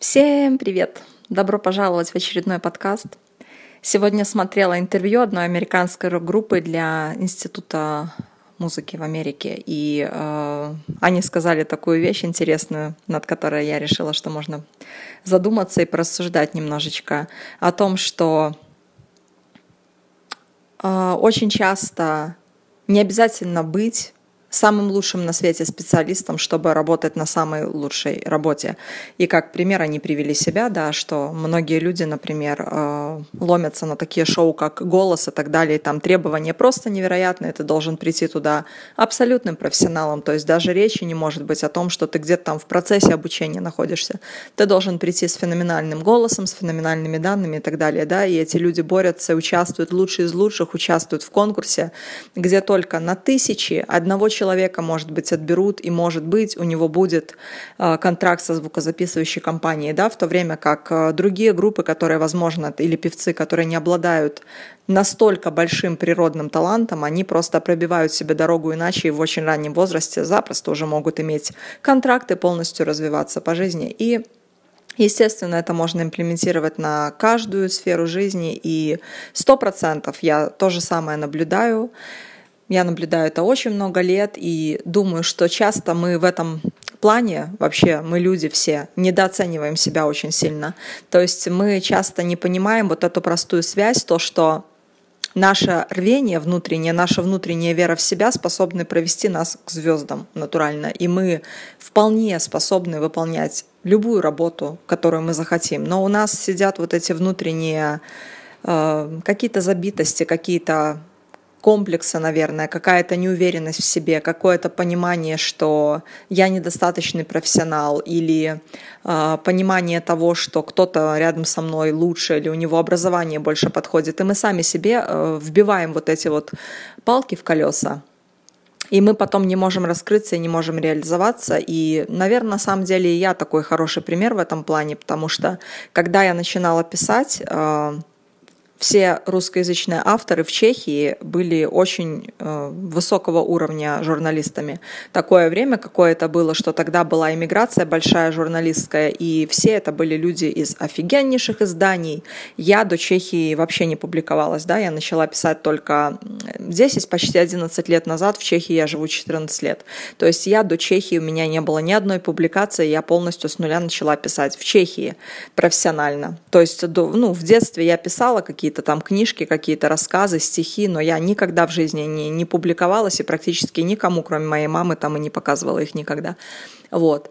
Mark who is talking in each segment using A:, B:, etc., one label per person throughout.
A: Всем привет! Добро пожаловать в очередной подкаст. Сегодня смотрела интервью одной американской рок-группы для Института музыки в Америке, и э, они сказали такую вещь интересную, над которой я решила, что можно задуматься и порассуждать немножечко о том, что э, очень часто не обязательно быть самым лучшим на свете специалистом, чтобы работать на самой лучшей работе. И как пример они привели себя, да, что многие люди, например, э, ломятся на такие шоу, как «Голос» и так далее, и там требования просто невероятные, ты должен прийти туда абсолютным профессионалом, то есть даже речи не может быть о том, что ты где-то там в процессе обучения находишься. Ты должен прийти с феноменальным голосом, с феноменальными данными и так далее, да, и эти люди борются, участвуют, лучшие из лучших участвуют в конкурсе, где только на тысячи одного человека человека, может быть, отберут, и, может быть, у него будет а, контракт со звукозаписывающей компанией, да, в то время как а, другие группы, которые, возможно, или певцы, которые не обладают настолько большим природным талантом, они просто пробивают себе дорогу иначе и в очень раннем возрасте запросто уже могут иметь контракты, полностью развиваться по жизни. И Естественно, это можно имплементировать на каждую сферу жизни, и сто процентов я то же самое наблюдаю. Я наблюдаю это очень много лет и думаю, что часто мы в этом плане вообще мы люди все недооцениваем себя очень сильно. То есть мы часто не понимаем вот эту простую связь, то, что наше рвение внутреннее, наша внутренняя вера в себя способны провести нас к звездам натурально. И мы вполне способны выполнять любую работу, которую мы захотим. Но у нас сидят вот эти внутренние э, какие-то забитости, какие-то комплекса, наверное, какая-то неуверенность в себе, какое-то понимание, что я недостаточный профессионал, или э, понимание того, что кто-то рядом со мной лучше, или у него образование больше подходит. И мы сами себе э, вбиваем вот эти вот палки в колеса. И мы потом не можем раскрыться и не можем реализоваться. И, наверное, на самом деле и я такой хороший пример в этом плане, потому что когда я начинала писать, а, все русскоязычные авторы в Чехии были очень э, высокого уровня журналистами. Такое время какое это было, что тогда была иммиграция большая журналистская, и все это были люди из офигеннейших изданий. Я до Чехии вообще не публиковалась, да, я начала писать только 10, почти 11 лет назад, в Чехии я живу 14 лет. То есть я до Чехии, у меня не было ни одной публикации, я полностью с нуля начала писать в Чехии профессионально. То есть, ну, в детстве я писала какие какие-то там книжки, какие-то рассказы, стихи, но я никогда в жизни не, не публиковалась и практически никому, кроме моей мамы, там и не показывала их никогда. Вот.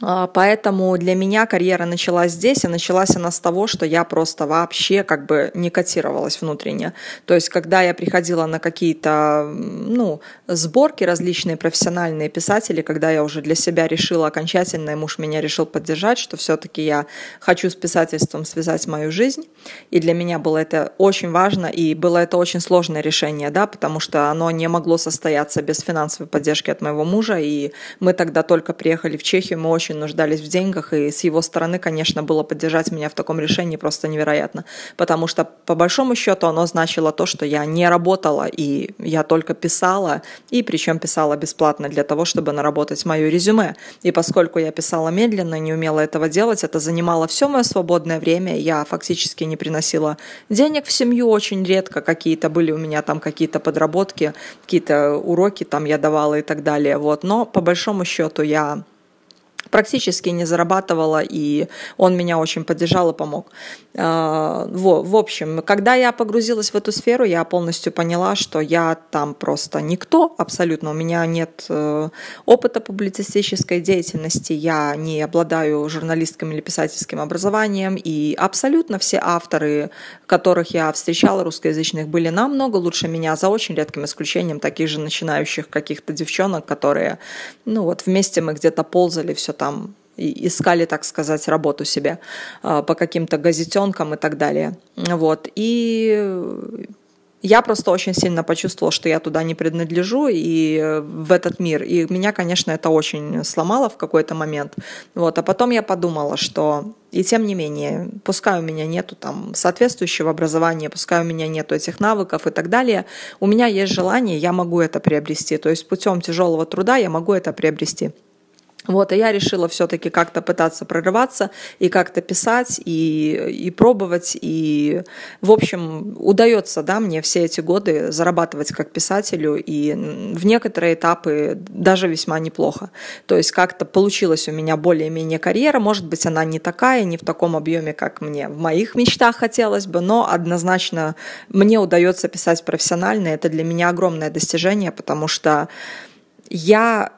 A: А, поэтому для меня карьера началась здесь, и началась она с того, что я просто вообще как бы не котировалась внутренне. То есть, когда я приходила на какие-то ну, сборки различные профессиональные писатели, когда я уже для себя решила окончательно, и муж меня решил поддержать, что все-таки я хочу с писательством связать мою жизнь. И для меня было это очень важно, и было это очень сложное решение, да, потому что оно не могло состояться без финансовой поддержки от моего мужа, и мы тогда только приехали в Чехию, мы очень очень нуждались в деньгах, и с его стороны, конечно, было поддержать меня в таком решении просто невероятно, потому что, по большому счету, оно значило то, что я не работала, и я только писала, и причем писала бесплатно для того, чтобы наработать мое резюме. И поскольку я писала медленно, не умела этого делать, это занимало все мое свободное время, я фактически не приносила денег в семью очень редко, какие-то были у меня там какие-то подработки, какие-то уроки там я давала и так далее, вот, но по большому счету я практически не зарабатывала, и он меня очень поддержал и помог. А, в общем, когда я погрузилась в эту сферу, я полностью поняла, что я там просто никто абсолютно. У меня нет э, опыта публицистической деятельности, я не обладаю журналистским или писательским образованием, и абсолютно все авторы, которых я встречала, русскоязычных, были намного лучше меня, за очень редким исключением таких же начинающих каких-то девчонок, которые, ну вот, вместе мы где-то ползали, все там искали, так сказать, работу себе а, по каким-то газетенкам и так далее. Вот. И я просто очень сильно почувствовала, что я туда не принадлежу и в этот мир. И меня, конечно, это очень сломало в какой-то момент. Вот. А потом я подумала, что и тем не менее, пускай у меня нету там соответствующего образования, пускай у меня нету этих навыков и так далее, у меня есть желание, я могу это приобрести. То есть путем тяжелого труда я могу это приобрести. Вот, а я решила все-таки как-то пытаться прорываться и как-то писать и, и пробовать. И, в общем, удается, да, мне все эти годы зарабатывать как писателю и в некоторые этапы даже весьма неплохо. То есть как-то получилась у меня более-менее карьера. Может быть, она не такая, не в таком объеме, как мне в моих мечтах хотелось бы, но однозначно мне удается писать профессионально. Это для меня огромное достижение, потому что я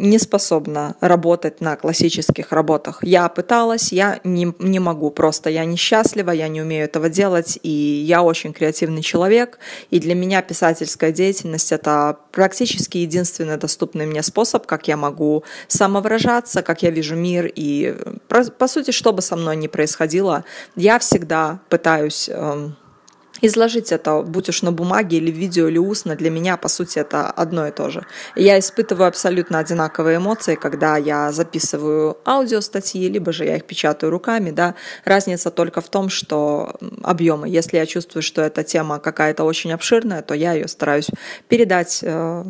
A: не способна работать на классических работах. Я пыталась, я не, не могу, просто я несчастлива, я не умею этого делать, и я очень креативный человек, и для меня писательская деятельность — это практически единственный доступный мне способ, как я могу самовыражаться, как я вижу мир, и, э, по сути, что бы со мной ни происходило, я всегда пытаюсь эм, изложить это, будь уж на бумаге или в видео, или устно, для меня, по сути, это одно и то же. Я испытываю абсолютно одинаковые эмоции, когда я записываю аудиостатьи, либо же я их печатаю руками, да. Разница только в том, что объемы. Если я чувствую, что эта тема какая-то очень обширная, то я ее стараюсь передать э,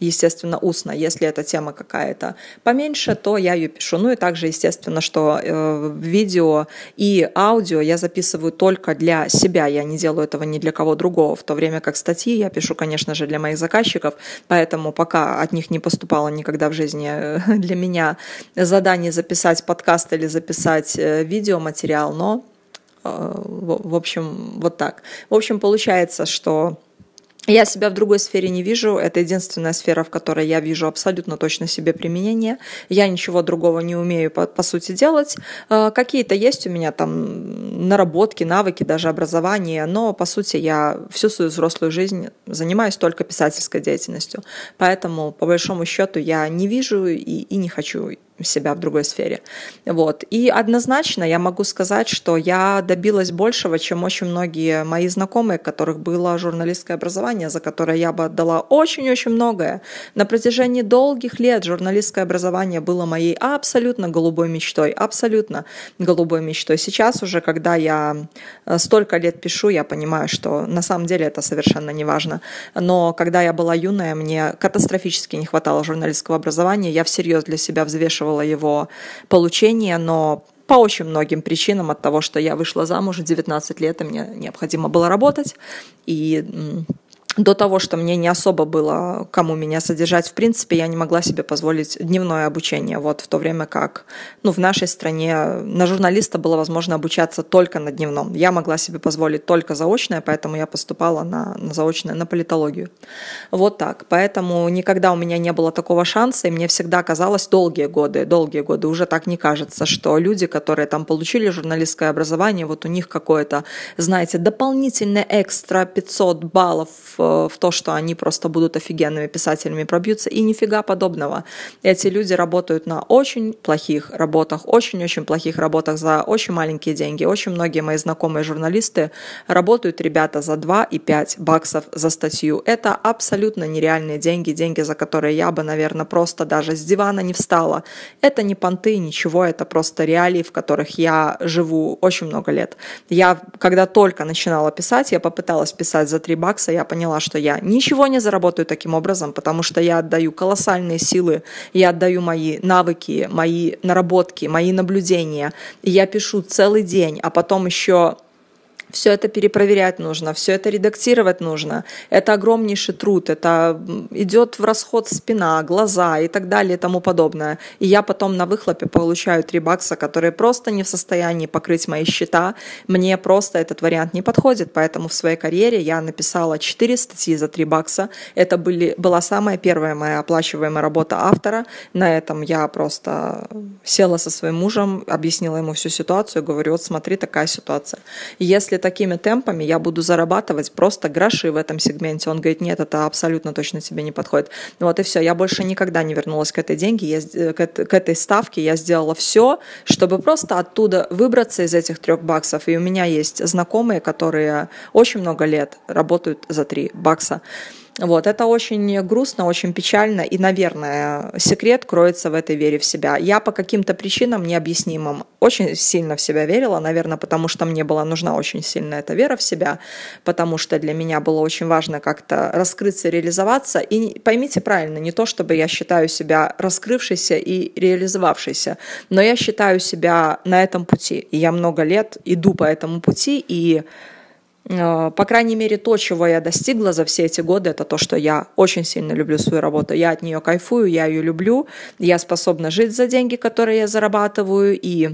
A: естественно, устно. Если эта тема какая-то поменьше, то я ее пишу. Ну и также, естественно, что э, видео и аудио я записываю только для себя. Я не делаю этого ни для кого другого. В то время как статьи я пишу, конечно же, для моих заказчиков. Поэтому пока от них не поступало никогда в жизни э, для меня задание записать подкаст или записать э, видеоматериал. Но, э, в общем, вот так. В общем, получается, что я себя в другой сфере не вижу. Это единственная сфера, в которой я вижу абсолютно точно себе применение. Я ничего другого не умею, по, по сути, делать. Э, какие-то есть у меня там наработки, навыки, даже образование, но, по сути, я всю свою взрослую жизнь занимаюсь только писательской деятельностью. Поэтому, по большому счету, я не вижу и, и не хочу себя в другой сфере. Вот. И однозначно я могу сказать, что я добилась большего, чем очень многие мои знакомые, которых было журналистское образование, за которое я бы отдала очень-очень многое. На протяжении долгих лет журналистское образование было моей абсолютно голубой мечтой, абсолютно голубой мечтой. Сейчас уже, когда я э, столько лет пишу, я понимаю, что на самом деле это совершенно не важно. Но когда я была юная, мне катастрофически не хватало журналистского образования, я всерьез для себя взвешивала спрашивала его получение, но по очень многим причинам от того, что я вышла замуж в 19 лет, и мне необходимо было работать, и до того, что мне не особо было кому меня содержать, в принципе, я не могла себе позволить дневное обучение, вот в то время как, ну, в нашей стране на журналиста было возможно обучаться только на дневном. Я могла себе позволить только заочное, поэтому я поступала на, на заочное, на политологию. Вот так. Поэтому никогда у меня не было такого шанса, и мне всегда казалось долгие годы, долгие годы, уже так не кажется, что люди, которые там получили журналистское образование, вот у них какое-то, знаете, дополнительное экстра 500 баллов э, в то, что они просто будут офигенными писателями, пробьются, и нифига подобного. Эти люди работают на очень плохих работах, очень-очень плохих работах за очень маленькие деньги. Очень многие мои знакомые журналисты работают, ребята, за 2 и 5 баксов за статью. Это абсолютно нереальные деньги, деньги, за которые я бы, наверное, просто даже с дивана не встала. Это не понты, ничего, это просто реалии, в которых я живу очень много лет. Я, когда только начинала писать, я попыталась писать за 3 бакса, я поняла, понимала, что я ничего не заработаю таким образом, потому что я отдаю колоссальные силы, я отдаю мои навыки, мои наработки, мои наблюдения. И я пишу целый день, а потом еще все это перепроверять нужно, все это редактировать нужно. Это огромнейший труд, это идет в расход спина, глаза и так далее и тому подобное. И я потом на выхлопе получаю 3 бакса, которые просто не в состоянии покрыть мои счета. Мне просто этот вариант не подходит, поэтому в своей карьере я написала 4 статьи за 3 бакса. Это были, была самая первая моя оплачиваемая работа автора. На этом я просто села со своим мужем, объяснила ему всю ситуацию, говорю, вот смотри, такая ситуация. Если если такими темпами я буду зарабатывать просто гроши в этом сегменте, он говорит, нет, это абсолютно точно тебе не подходит. Ну вот и все, я больше никогда не вернулась к этой деньги, я, э, к, к этой ставке, я сделала все, чтобы просто оттуда выбраться из этих трех баксов. И у меня есть знакомые, которые очень много лет работают за три бакса. Вот, это очень грустно, очень печально, и, наверное, секрет кроется в этой вере в себя. Я по каким-то причинам необъяснимым очень сильно в себя верила, наверное, потому что мне была нужна очень сильно эта вера в себя, потому что для меня было очень важно как-то раскрыться, реализоваться. И поймите правильно, не то чтобы я считаю себя раскрывшейся и реализовавшейся, но я считаю себя на этом пути. И я много лет иду по этому пути, и Э, по крайней мере, то, чего я достигла за все эти годы, это то, что я очень сильно люблю свою работу. Я от нее кайфую, я ее люблю, я способна жить за деньги, которые я зарабатываю, и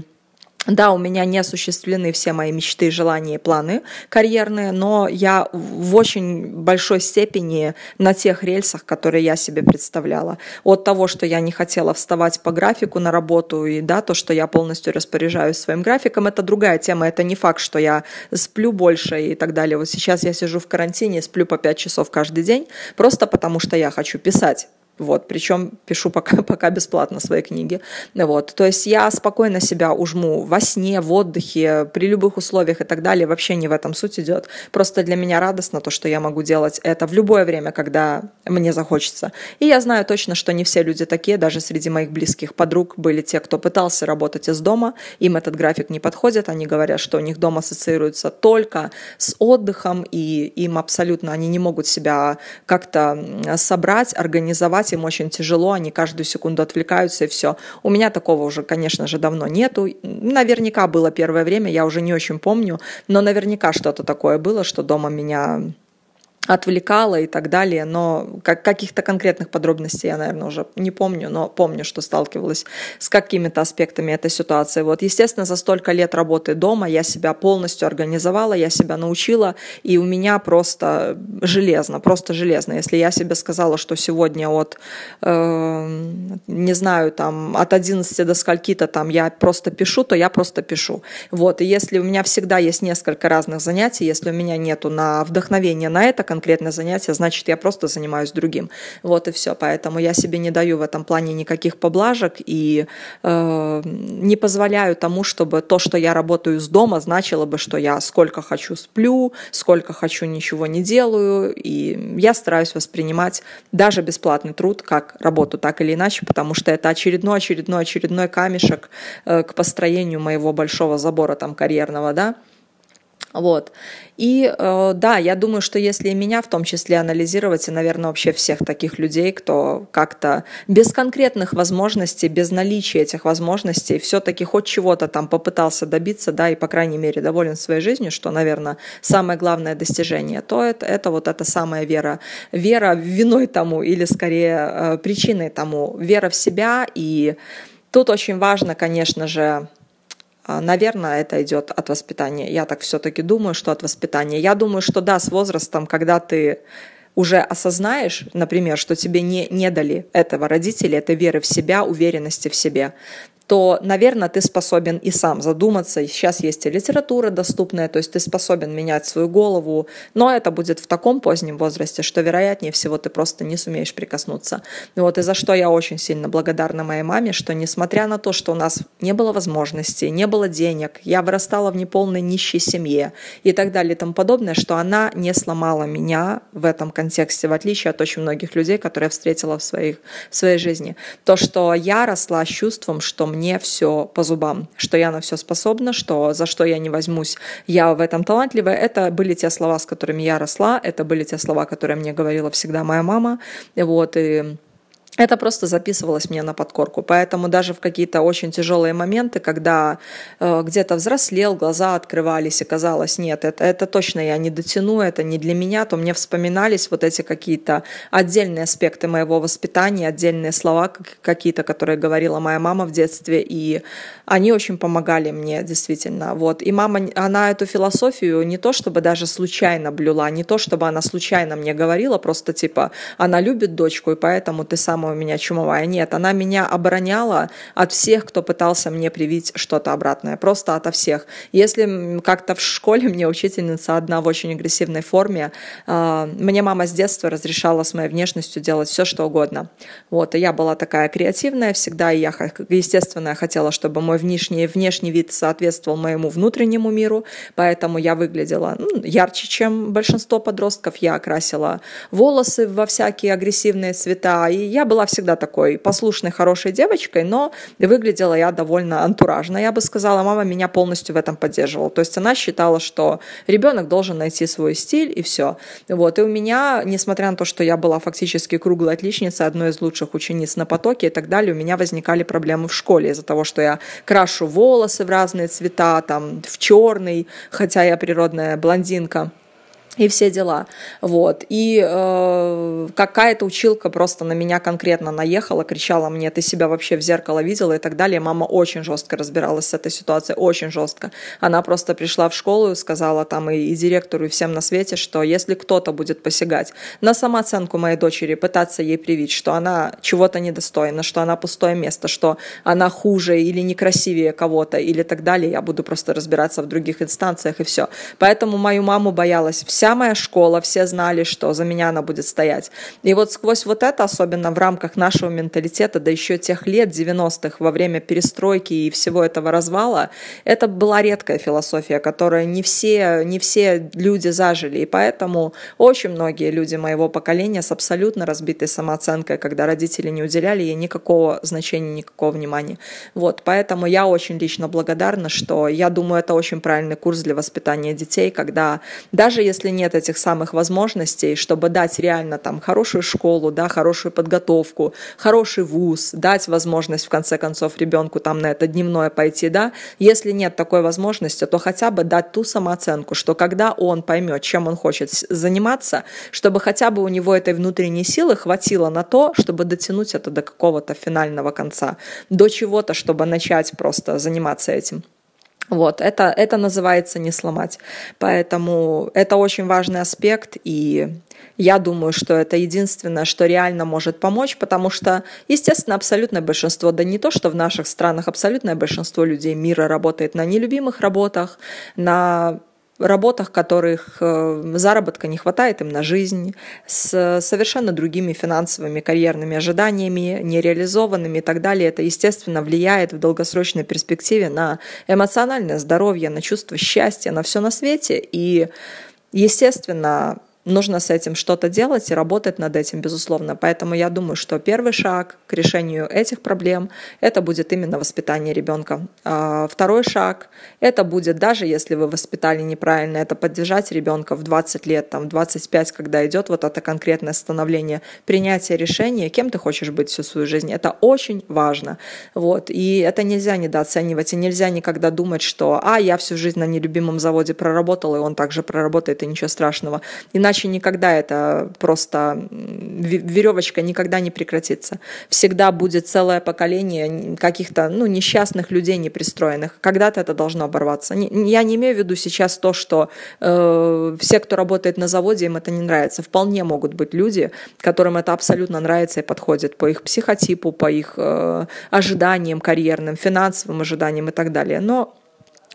A: да, у меня не осуществлены все мои мечты, желания и планы карьерные, но я в очень большой степени на тех рельсах, которые я себе представляла. От того, что я не хотела вставать по графику на работу, и да, то, что я полностью распоряжаюсь своим графиком, это другая тема. Это не факт, что я сплю больше и так далее. Вот сейчас я сижу в карантине, сплю по 5 часов каждый день, просто потому что я хочу писать вот, причем пишу пока, пока бесплатно свои книги. Вот, то есть я спокойно себя ужму во сне, в отдыхе, при любых условиях и так далее. Вообще не в этом суть идет. Просто для меня радостно то, что я могу делать это в любое время, когда мне захочется. И я знаю точно, что не все люди такие. Даже среди моих близких подруг были те, кто пытался работать из дома. Им этот график не подходит. Они говорят, что у них дом ассоциируется только с отдыхом, и им абсолютно они не могут себя как-то собрать, организовать отдавать, им очень тяжело, они каждую секунду отвлекаются и все. У меня такого уже, конечно же, давно нету. Наверняка было первое время, я уже не очень помню, но наверняка что-то такое было, что дома меня отвлекала и так далее, но каких-то конкретных подробностей я, наверное, уже не помню, но помню, что сталкивалась с какими-то аспектами этой ситуации. Вот, естественно, за столько лет работы дома я себя полностью организовала, я себя научила, и у меня просто железно, просто железно. Если я себе сказала, что сегодня от, э, не знаю, там, от 11 до скольки-то там я просто пишу, то я просто пишу. Вот, и если у меня всегда есть несколько разных занятий, если у меня нету на вдохновение на это, конкретное занятие, значит, я просто занимаюсь другим. Вот и все. Поэтому я себе не даю в этом плане никаких поблажек и э, не позволяю тому, чтобы то, что я работаю с дома, значило бы, что я сколько хочу сплю, сколько хочу ничего не делаю. И я стараюсь воспринимать даже бесплатный труд как работу, так или иначе, потому что это очередной, очередной, очередной камешек э, к построению моего большого забора там карьерного, да. Вот. И э, да, я думаю, что если меня в том числе анализировать, и, наверное, вообще всех таких людей, кто как-то без конкретных возможностей, без наличия этих возможностей, все-таки хоть чего-то там попытался добиться, да, и, по крайней мере, доволен своей жизнью, что, наверное, самое главное достижение, то это, это вот эта самая вера. Вера виной тому, или скорее э, причиной тому, вера в себя. И тут очень важно, конечно же, а, наверное, это идет от воспитания. Я так все-таки думаю, что от воспитания. Я думаю, что да, с возрастом, когда ты уже осознаешь, например, что тебе не, не дали этого родители, этой веры в себя, уверенности в себе, то, наверное, ты способен и сам задуматься. сейчас есть и литература доступная, то есть ты способен менять свою голову, но это будет в таком позднем возрасте, что, вероятнее всего, ты просто не сумеешь прикоснуться. Вот, и за что я очень сильно благодарна моей маме, что, несмотря на то, что у нас не было возможностей, не было денег, я вырастала в неполной нищей семье и так далее и тому подобное, что она не сломала меня в этом контексте, в отличие от очень многих людей, которые я встретила в, своих, в своей жизни. То, что я росла с чувством, что мне все по зубам, что я на все способна, что за что я не возьмусь, я в этом талантливая. Это были те слова, с которыми я росла, это были те слова, которые мне говорила всегда моя мама. Вот, и это просто записывалось мне на подкорку. Поэтому даже в какие-то очень тяжелые моменты, когда э, где-то взрослел, глаза открывались, и казалось, нет, это, это точно я не дотяну, это не для меня, то мне вспоминались вот эти какие-то отдельные аспекты моего воспитания, отдельные слова какие-то, которые говорила моя мама в детстве, и они очень помогали мне, действительно. Вот. И мама, она эту философию не то чтобы даже случайно блюла, не то чтобы она случайно мне говорила, просто типа, она любит дочку, и поэтому ты сам мама у меня чумовая. Нет, она меня обороняла от всех, кто пытался мне привить что-то обратное. Просто ото всех. Если как-то в школе мне учительница одна в очень агрессивной форме, а, мне мама с детства разрешала с моей внешностью делать все, что угодно. Вот, и я была такая креативная всегда, и я, естественно, хотела, чтобы мой внешний, внешний вид соответствовал моему внутреннему миру, поэтому я выглядела ну, ярче, чем большинство подростков, я окрасила волосы во всякие агрессивные цвета, и я была была всегда такой послушной, хорошей девочкой, но выглядела я довольно антуражно, я бы сказала. Мама меня полностью в этом поддерживала. То есть она считала, что ребенок должен найти свой стиль и все. Вот. И у меня, несмотря на то, что я была фактически круглая отличница, одной из лучших учениц на потоке и так далее, у меня возникали проблемы в школе из-за того, что я крашу волосы в разные цвета, там, в черный, хотя я природная блондинка и все дела. Вот. И э, какая-то училка просто на меня конкретно наехала, кричала мне, ты себя вообще в зеркало видела и так далее. Мама очень жестко разбиралась с этой ситуацией, очень жестко. Она просто пришла в школу и сказала там и, и директору, и всем на свете, что если кто-то будет посягать на самооценку моей дочери, пытаться ей привить, что она чего-то недостойна, что она пустое место, что она хуже или некрасивее кого-то или так далее, я буду просто разбираться в других инстанциях и все. Поэтому мою маму боялась вся Вся моя школа, все знали, что за меня она будет стоять. И вот сквозь вот это, особенно в рамках нашего менталитета, да еще тех лет 90-х, во время перестройки и всего этого развала, это была редкая философия, которая не все, не все люди зажили. И поэтому очень многие люди моего поколения с абсолютно разбитой самооценкой, когда родители не уделяли ей никакого значения, никакого внимания. Вот, поэтому я очень лично благодарна, что я думаю, это очень правильный курс для воспитания детей, когда даже если нет этих самых возможностей, чтобы дать реально там хорошую школу, да, хорошую подготовку, хороший вуз, дать возможность в конце концов ребенку там на это дневное пойти, да, если нет такой возможности, то хотя бы дать ту самооценку, что когда он поймет, чем он хочет заниматься, чтобы хотя бы у него этой внутренней силы хватило на то, чтобы дотянуть это до какого-то финального конца, до чего-то, чтобы начать просто заниматься этим. Вот, это, это называется не сломать. Поэтому это очень важный аспект, и я думаю, что это единственное, что реально может помочь, потому что, естественно, абсолютное большинство, да не то, что в наших странах абсолютное большинство людей мира работает на нелюбимых работах, на работах, которых э, заработка не хватает им на жизнь, с совершенно другими финансовыми карьерными ожиданиями, нереализованными и так далее. Это, естественно, влияет в долгосрочной перспективе на эмоциональное здоровье, на чувство счастья, на все на свете. И, естественно, нужно с этим что-то делать и работать над этим, безусловно. Поэтому я думаю, что первый шаг к решению этих проблем – это будет именно воспитание ребенка. А, второй шаг – это будет, даже если вы воспитали неправильно, это поддержать ребенка в 20 лет, там, 25, когда идет вот это конкретное становление, принятие решения, кем ты хочешь быть всю свою жизнь. Это очень важно. Вот. И это нельзя недооценивать, и нельзя никогда думать, что «а, я всю жизнь на нелюбимом заводе проработала, и он также проработает, и ничего страшного». Иначе иначе никогда это просто веревочка никогда не прекратится. Всегда будет целое поколение каких-то ну, несчастных людей непристроенных. Когда-то это должно оборваться. Я не имею в виду сейчас то, что э, все, кто работает на заводе, им это не нравится. Вполне могут быть люди, которым это абсолютно нравится и подходит по их психотипу, по их э, ожиданиям карьерным, финансовым ожиданиям и так далее. Но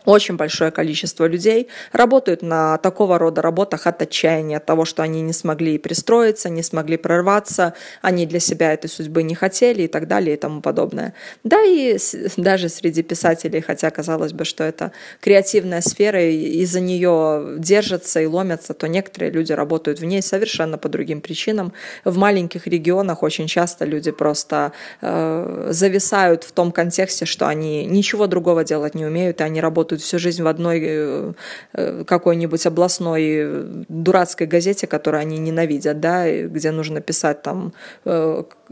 A: очень большое количество людей работают на такого рода работах от отчаяния, от того, что они не смогли пристроиться, не смогли прорваться, они для себя этой судьбы не хотели и так далее и тому подобное. Да и даже среди писателей, хотя казалось бы, что это креативная сфера, и из за нее держатся и ломятся, то некоторые люди работают в ней совершенно по другим причинам. В маленьких регионах очень часто люди просто э, зависают в том контексте, что они ничего другого делать не умеют, и они работают работают всю жизнь в одной э, э, какой-нибудь областной э, дурацкой газете, которую они ненавидят, да, где нужно писать там,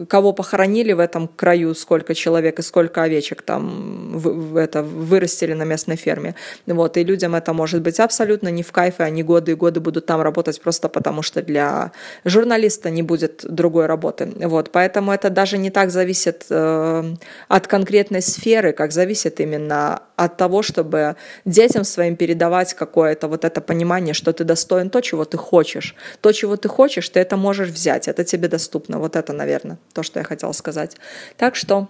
A: кого похоронили в этом краю, сколько человек и сколько овечек там в, это, вырастили на местной ферме. Вот, и людям это может быть абсолютно не в кайф, и они годы и годы будут там работать просто потому, что для журналиста не будет другой работы. Вот, поэтому это даже не так зависит от конкретной сферы, как зависит именно от того, чтобы детям своим передавать какое-то вот это понимание, что ты достоин то, чего ты хочешь. То, чего ты хочешь, ты это можешь взять, это тебе доступно. Вот это, наверное, то, что я хотела сказать. Так что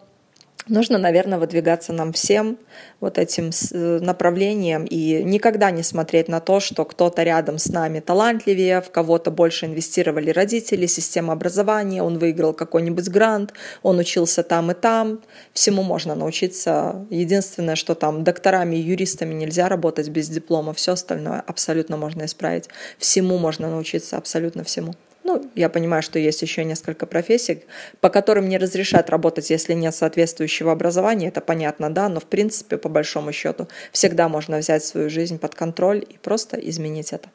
A: Нужно, наверное, выдвигаться нам всем вот этим э, направлением и никогда не смотреть на то, что кто-то рядом с нами талантливее, в кого-то больше инвестировали родители, система образования, он выиграл какой-нибудь грант, он учился там и там. Всему можно научиться. Единственное, что там докторами и юристами нельзя работать без диплома, все остальное абсолютно можно исправить. Всему можно научиться, абсолютно всему. Ну, я понимаю, что есть еще несколько профессий, по которым не разрешат работать, если нет соответствующего образования, это понятно, да, но в принципе, по большому счету, всегда можно взять свою жизнь под контроль и просто изменить это.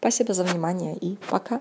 A: Спасибо за внимание и пока!